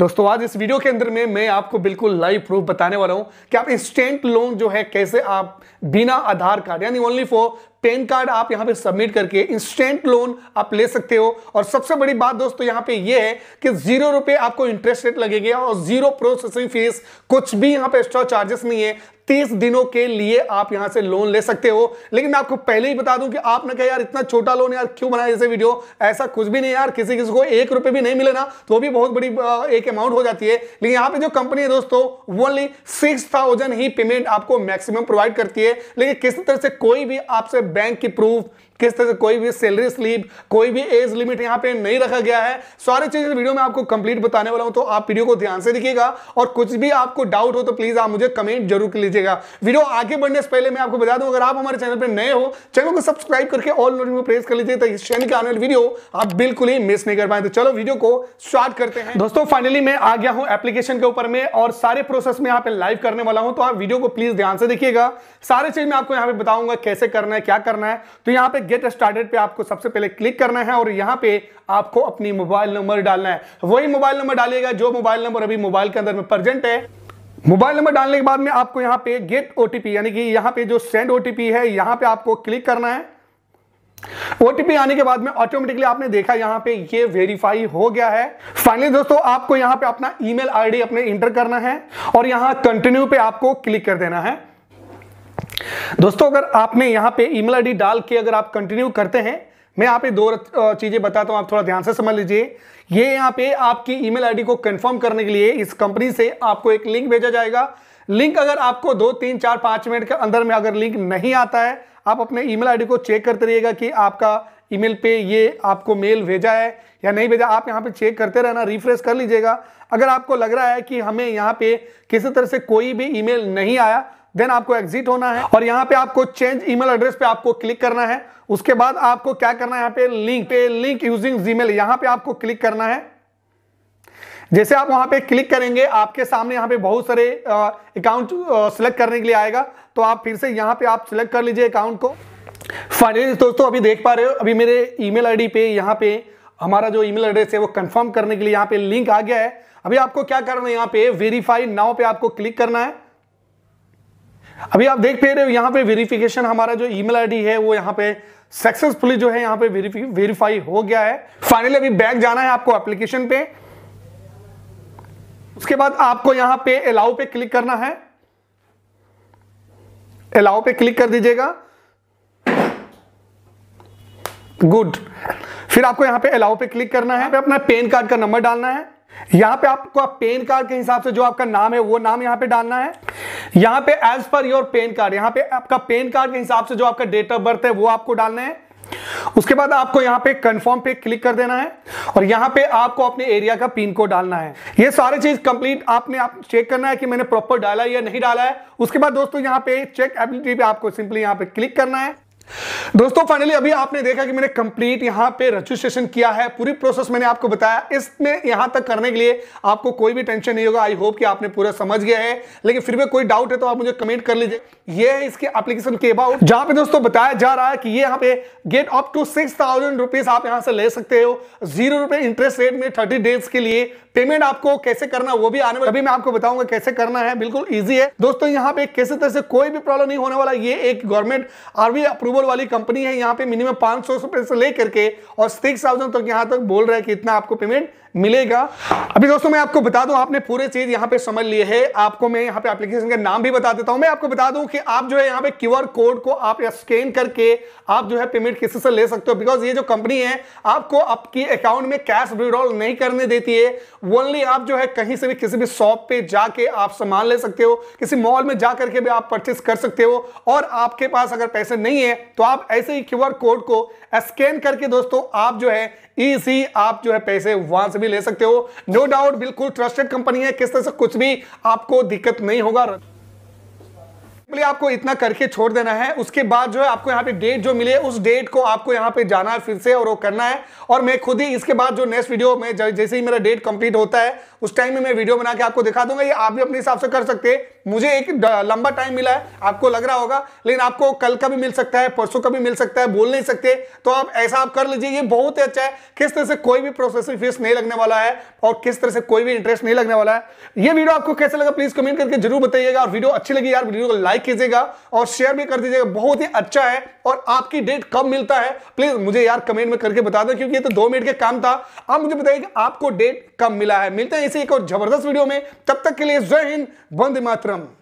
दोस्तों आज इस वीडियो के अंदर में मैं आपको बिल्कुल लाइव प्रूफ बताने वाला हूं कि आप इंस्टेंट लोन जो है कैसे आप बिना आधार कार्ड यानी ओनली फॉर पेन कार्ड आप यहां पे सबमिट करके इंस्टेंट लोन आप ले सकते हो और सबसे बड़ी बात दोस्तों यहां पे ये है कि जीरो रुपए आपको इंटरेस्ट रेट लगेगा और जीरो प्रोसेसिंग फीस कुछ भी यहां पे एक्स्ट्रा चार्जेस नहीं है तीस दिनों के लिए आप यहां से लोन ले सकते हो लेकिन मैं आपको पहले ही बता दूं कि आपने कहा यार इतना छोटा लोन यार क्यों बनाया जैसे वीडियो ऐसा कुछ भी नहीं यार किसी किसी को एक रुपये भी नहीं मिले ना तो भी बहुत बड़ी एक अमाउंट हो जाती है लेकिन यहां पे जो कंपनी है दोस्तों ओनली सिक्स ही पेमेंट आपको मैक्सिमम प्रोवाइड करती है लेकिन किसी तरह से कोई भी आपसे बैंक की प्रूफ किस तरह से कोई भी सैलरी स्लीप कोई भी एज लिमिट यहाँ पे नहीं रखा गया है सारी चीजें वीडियो में आपको कंप्लीट बताने वाला हूँ तो आप वीडियो को ध्यान से दिखेगा और कुछ भी आपको डाउट हो तो प्लीज आप मुझे कमेंट जरूर लीजिएगा वीडियो आगे बढ़ने से पहले मैं आपको बता दूं अगर आप हमारे चैनल पर नए हो चैनल को सब्सक्राइब करके ऑल नोटिंग को प्रेस कर लीजिए ताकि चैनल के आने वीडियो आप बिल्कुल ही मिस नहीं कर पाए तो चलो वीडियो को स्टार्ट करते हैं दोस्तों फाइनली मैं आ गया हूँ एप्लीकेशन के ऊपर में और सारे प्रोसेस में यहाँ पे लाइव करने वाला हूँ तो आप वीडियो को प्लीज ध्यान से देखिएगा सारे चीज मैं आपको यहाँ पे बताऊंगा कैसे करना है क्या करना है तो यहाँ पे गेट स्टार्टेड पे आपको सबसे पहले क्लिक करना है और यहाँ पे आपको अपनी मोबाइल नंबर डालना है वही मोबाइल नंबर डालिएगा जो मोबाइल नंबर अभी मोबाइल के अंदर में प्रजेंट है मोबाइल नंबर डालने के बाद में आपको यहाँ पे गेट ओटीपी यानी कि यहाँ पे जो सेंड ओटीपी है यहाँ पे आपको क्लिक करना है ओटीपी आने के बाद में ऑटोमेटिकली आपने देखा यहाँ पे ये वेरीफाई हो गया है फाइनली दोस्तों आपको यहाँ पे अपना ईमेल आईडी अपने इंटर करना है और यहाँ कंटिन्यू पे आपको क्लिक कर देना है दोस्तों अगर आपने यहाँ पे ईमेल आईडी डाल के अगर आप कंटिन्यू करते हैं मैं यहाँ पे दो चीज़ें बताता हूँ आप थोड़ा ध्यान से समझ लीजिए ये यहाँ पे आपकी ईमेल आईडी को कंफर्म करने के लिए इस कंपनी से आपको एक लिंक भेजा जाएगा लिंक अगर आपको दो तीन चार पाँच मिनट के अंदर में अगर लिंक नहीं आता है आप अपने ईमेल आईडी को चेक करते रहिएगा कि आपका ईमेल पे ये आपको मेल भेजा है या नहीं भेजा आप यहाँ पे चेक करते रहना रिफ्रेश कर लीजिएगा अगर आपको लग रहा है कि हमें यहाँ पे किसी तरह से कोई भी ईमेल नहीं आया देन आपको एग्जिट होना है और यहाँ पे आपको चेंज ईमेल एड्रेस पे आपको क्लिक करना है उसके बाद आपको क्या करना है यहाँ पे लिंक पे लिंक यूजिंग जीमेल यहाँ पे आपको क्लिक करना है जैसे आप वहां पे क्लिक करेंगे आपके सामने यहाँ पे बहुत सारे अकाउंट सिलेक्ट करने के लिए आएगा तो आप फिर से यहाँ पे आप सिलेक्ट कर लीजिए अकाउंट को फाइनली दोस्तों अभी देख पा रहे हो अभी मेरे ईमेल आईडी पे यहाँ पे हमारा जो ईमेल एड्रेस है वो कंफर्म करने के लिए यहाँ पे लिंक आ गया है अभी आपको क्या करना है यहाँ पे वेरीफाई नाव पे आपको क्लिक करना है अभी आप देख पे रहे हो यहाँ पे वेरिफिकेशन हमारा जो ईमेल आईडी है वो यहाँ पे सक्सेसफुली जो है यहाँ पे वेरीफाई हो गया है फाइनली अभी बैक जाना है आपको एप्लीकेशन पे उसके बाद आपको यहां पे अलाउ पे क्लिक करना है अलाउ पे क्लिक कर दीजिएगा गुड फिर आपको यहां पे अलाउ पे क्लिक करना है पे अपना पेन कार्ड का नंबर डालना है यहां पे आपको पेन कार्ड के हिसाब से जो आपका नाम है वो नाम यहां पे डालना है यहां पे as per your PAN card यहां पे आपका पेन कार्ड के हिसाब से जो आपका डेट ऑफ बर्थ है वो आपको डालना है उसके बाद आपको यहां पे कंफर्म पे क्लिक कर देना है और यहां पे आपको अपने एरिया का पिन कोड डालना है ये सारे चीज कंप्लीट आपने आप चेक करना है कि मैंने प्रॉपर डाला है या नहीं डाला है उसके बाद दोस्तों यहां पे चेक एबिलिटी पे आपको सिंपली यहां पे क्लिक करना है दोस्तों फाइनली अभी आपने देखा कि मैंने कंप्लीट यहां पे रजिस्ट्रेशन किया है पूरी प्रोसेस मैंने आपको बताया इसमें यहां तक करने के लिए आपको कोई भी टेंशन नहीं होगा आई होप कि आपने पूरा समझ गया है लेकिन फिर भी कोई डाउट है तो आप मुझे कमेंट कर लीजिए ये है इसके एप्लीकेशन के अबाउट जहां पे दोस्तों बताया जा रहा है कि ये यहां पे get up to six thousand rupees आप यहां से ले सकते हो जीरो रुपए इंटरेस्ट रेट में थर्टी डेज के लिए पेमेंट आपको कैसे करना वो भी आने वाला अभी मैं आपको बताऊंगा कैसे करना है बिल्कुल ईजी है दोस्तों यहाँ पे किसी तरह से कोई भी प्रॉब्लम नहीं होने वाला ये एक गवर्नमेंट आरबी अप्रूवल मोल वाली कंपनी है यहाँ पे मिनिमम पांच सौ रुपए से लेकर के और सिक्स थाउजेंड तक यहाँ तक बोल रहे हैं कि इतना आपको पेमेंट मिलेगा अभी दोस्तों मैं आपको बता दूं आपने पूरे चीज यहां पे समझ लिए है आपको मैं यहां पे एप्लीकेशन का नाम भी बता देता हूं मैं आपको बता दूं कि आप जो है यहां पे क्यूआर कोड को आप स्कैन करके आप जो है पेमेंट किसी से ले सकते हो बिकॉज ये जो कंपनी है आपको आपकी अकाउंट में कैश विड्रॉल नहीं करने देती है ओनली आप जो है कहीं से भी किसी भी शॉप पे जाके आप सामान ले सकते हो किसी मॉल में जा करके भी आप परचेस कर सकते हो और आपके पास अगर पैसे नहीं है तो आप ऐसे ही क्यू कोड को स्कैन करके दोस्तों आप जो है इसी आप जो है पैसे वहां से भी ले सकते हो नो डाउट बिल्कुल ट्रस्टेड कंपनी है किस तरह से कुछ भी आपको दिक्कत नहीं होगा सिंपली आपको इतना करके छोड़ देना है उसके बाद जो है आपको यहाँ पे डेट जो मिले उस डेट को आपको यहाँ पे जाना है फिर से और वो करना है और मैं खुद ही इसके बाद जो नेक्स्ट वीडियो में जैसे ही मेरा डेट कंप्लीट होता है उस टाइम में मैं वीडियो बना के आपको दिखा दूंगा ये आप भी अपने हिसाब से कर सकते हैं मुझे एक लंबा टाइम मिला है आपको लग रहा होगा लेकिन आपको कल का भी मिल सकता है परसों का भी मिल सकता है बोल नहीं सकते तो आप ऐसा आप कर लीजिए ये बहुत ही अच्छा है किस तरह से कोई भी प्रोसेसिंग फीस नहीं लगने वाला है और किस तरह से कोई भी इंटरेस्ट नहीं लगने वाला है ये वीडियो आपको कैसे लगा प्लीज कमेंट करके जरूर बताइएगा और वीडियो अच्छी लगी यार वीडियो को लाइक लाइक कीजिएगा और शेयर भी कर दीजिएगा बहुत ही अच्छा है और आपकी डेट कब मिलता है प्लीज मुझे यार कमेंट में करके बता दो क्योंकि ये तो दो मिनट के काम था आप मुझे बताइए कि आपको डेट कब मिला है मिलते हैं इसी एक और जबरदस्त वीडियो में तब तक के लिए जय हिंद वंदे मातरम